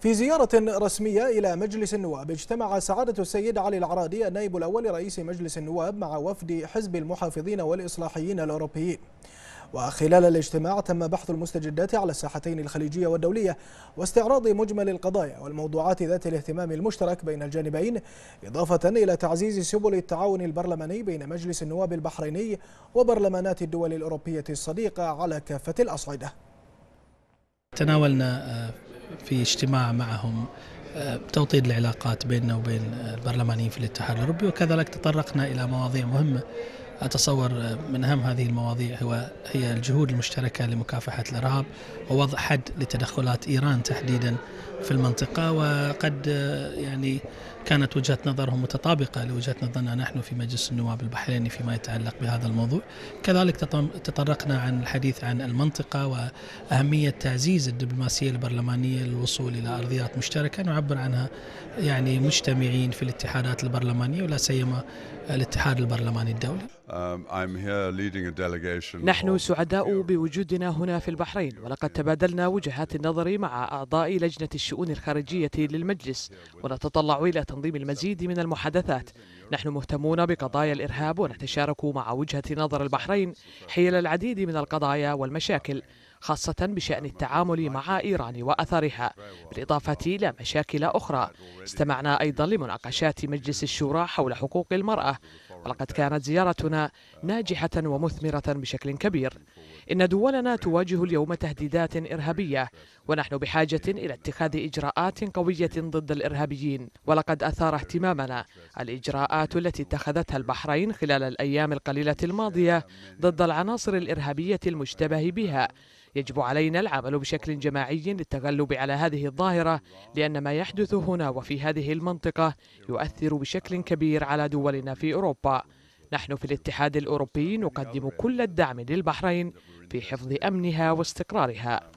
في زيارة رسمية إلى مجلس النواب اجتمع سعادة السيد علي العرادي النائب الأول رئيس مجلس النواب مع وفد حزب المحافظين والإصلاحيين الأوروبيين وخلال الاجتماع تم بحث المستجدات على الساحتين الخليجية والدولية واستعراض مجمل القضايا والموضوعات ذات الاهتمام المشترك بين الجانبين إضافة إلى تعزيز سبل التعاون البرلماني بين مجلس النواب البحريني وبرلمانات الدول الأوروبية الصديقة على كافة الأصعدة تناولنا آه، في اجتماع معهم آه، توطيد العلاقات بيننا وبين البرلمانيين في الاتحاد الاوروبي وكذلك تطرقنا الى مواضيع مهمه اتصور آه، من اهم هذه المواضيع هو هي الجهود المشتركه لمكافحه الارهاب ووضع حد لتدخلات ايران تحديدا في المنطقه وقد آه، يعني كانت وجهة نظرهم متطابقة لوجهة نظرنا نحن في مجلس النواب البحريني فيما يتعلق بهذا الموضوع كذلك تطرقنا عن الحديث عن المنطقة وأهمية تعزيز الدبلوماسية البرلمانية للوصول إلى أرضيات مشتركة نعبر عنها يعني مجتمعين في الاتحادات البرلمانية ولا سيما الاتحاد البرلماني الدولي um, نحن سعداء بوجودنا هنا في البحرين ولقد تبادلنا وجهات النظر مع أعضاء لجنة الشؤون الخارجية للمجلس ونتطلع إلى لتنظيم المزيد من المحادثات نحن مهتمون بقضايا الإرهاب ونتشارك مع وجهة نظر البحرين حيل العديد من القضايا والمشاكل خاصة بشأن التعامل مع إيران وأثرها بالإضافة إلى مشاكل أخرى استمعنا أيضا لمناقشات مجلس الشورى حول حقوق المرأة ولقد كانت زيارتنا ناجحة ومثمرة بشكل كبير إن دولنا تواجه اليوم تهديدات إرهابية ونحن بحاجة إلى اتخاذ إجراءات قوية ضد الإرهابيين ولقد أثار اهتمامنا الإجراءات التي اتخذتها البحرين خلال الأيام القليلة الماضية ضد العناصر الإرهابية المشتبه بها يجب علينا العمل بشكل جماعي للتغلب على هذه الظاهرة لأن ما يحدث هنا وفي هذه المنطقة يؤثر بشكل كبير على دولنا في أوروبا نحن في الاتحاد الأوروبي نقدم كل الدعم للبحرين في حفظ أمنها واستقرارها